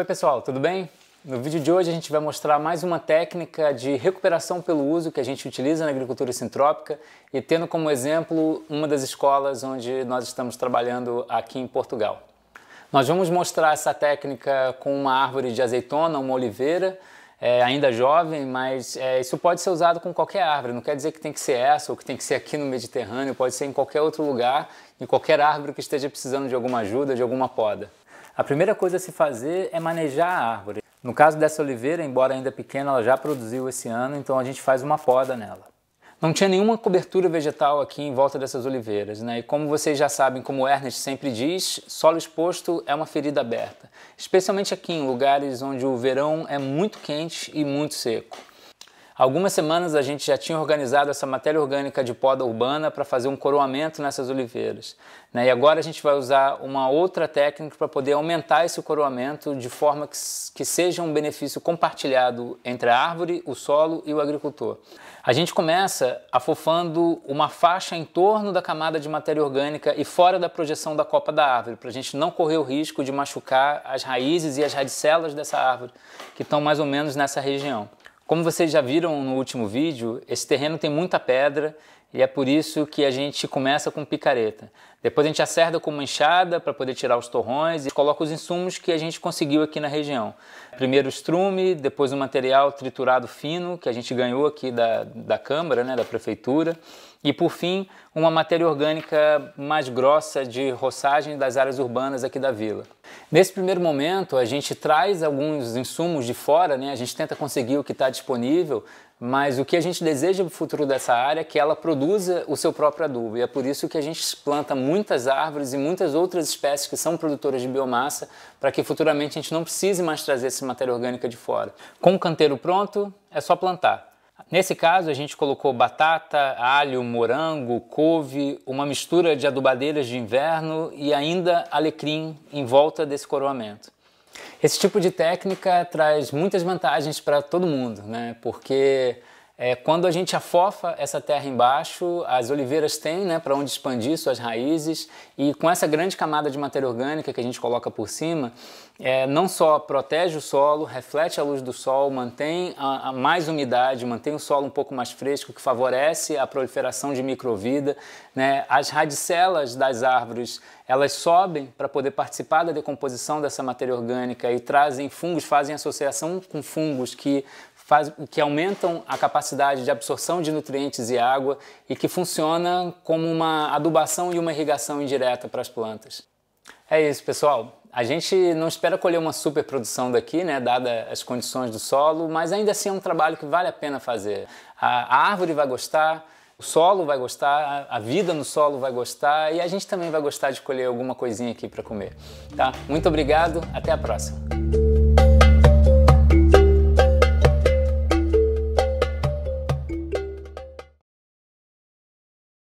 Oi pessoal, tudo bem? No vídeo de hoje a gente vai mostrar mais uma técnica de recuperação pelo uso que a gente utiliza na agricultura sintrópica e tendo como exemplo uma das escolas onde nós estamos trabalhando aqui em Portugal. Nós vamos mostrar essa técnica com uma árvore de azeitona, uma oliveira, é, ainda jovem, mas é, isso pode ser usado com qualquer árvore, não quer dizer que tem que ser essa ou que tem que ser aqui no Mediterrâneo, pode ser em qualquer outro lugar, em qualquer árvore que esteja precisando de alguma ajuda, de alguma poda. A primeira coisa a se fazer é manejar a árvore. No caso dessa oliveira, embora ainda pequena, ela já produziu esse ano, então a gente faz uma poda nela. Não tinha nenhuma cobertura vegetal aqui em volta dessas oliveiras, né? E como vocês já sabem, como o Ernest sempre diz, solo exposto é uma ferida aberta, especialmente aqui em lugares onde o verão é muito quente e muito seco. Algumas semanas a gente já tinha organizado essa matéria orgânica de poda urbana para fazer um coroamento nessas oliveiras. Né? E agora a gente vai usar uma outra técnica para poder aumentar esse coroamento de forma que, que seja um benefício compartilhado entre a árvore, o solo e o agricultor. A gente começa afofando uma faixa em torno da camada de matéria orgânica e fora da projeção da copa da árvore, para a gente não correr o risco de machucar as raízes e as radicelas dessa árvore, que estão mais ou menos nessa região. Como vocês já viram no último vídeo, esse terreno tem muita pedra e é por isso que a gente começa com picareta. Depois a gente acerta com uma enxada para poder tirar os torrões e coloca os insumos que a gente conseguiu aqui na região. Primeiro o estrume, depois o material triturado fino que a gente ganhou aqui da, da Câmara, né, da Prefeitura. E por fim, uma matéria orgânica mais grossa de roçagem das áreas urbanas aqui da vila. Nesse primeiro momento, a gente traz alguns insumos de fora, né? a gente tenta conseguir o que está disponível, mas o que a gente deseja para o futuro dessa área é que ela produza produza o seu próprio adubo. E é por isso que a gente planta muitas árvores e muitas outras espécies que são produtoras de biomassa, para que futuramente a gente não precise mais trazer essa matéria orgânica de fora. Com o canteiro pronto, é só plantar. Nesse caso, a gente colocou batata, alho, morango, couve, uma mistura de adubadeiras de inverno e ainda alecrim em volta desse coroamento. Esse tipo de técnica traz muitas vantagens para todo mundo, né? Porque é, quando a gente afofa essa terra embaixo, as oliveiras têm né, para onde expandir suas raízes e com essa grande camada de matéria orgânica que a gente coloca por cima, é, não só protege o solo, reflete a luz do sol, mantém a, a mais umidade, mantém o solo um pouco mais fresco, que favorece a proliferação de microvida. Né? As radicelas das árvores elas sobem para poder participar da decomposição dessa matéria orgânica e trazem fungos, fazem associação com fungos que faz, que aumentam a capacidade de absorção de nutrientes e água e que funciona como uma adubação e uma irrigação indireta para as plantas. É isso, pessoal. A gente não espera colher uma super produção daqui, né, dada as condições do solo, mas ainda assim é um trabalho que vale a pena fazer. A, a árvore vai gostar, o solo vai gostar, a, a vida no solo vai gostar e a gente também vai gostar de colher alguma coisinha aqui para comer. Tá? Muito obrigado, até a próxima.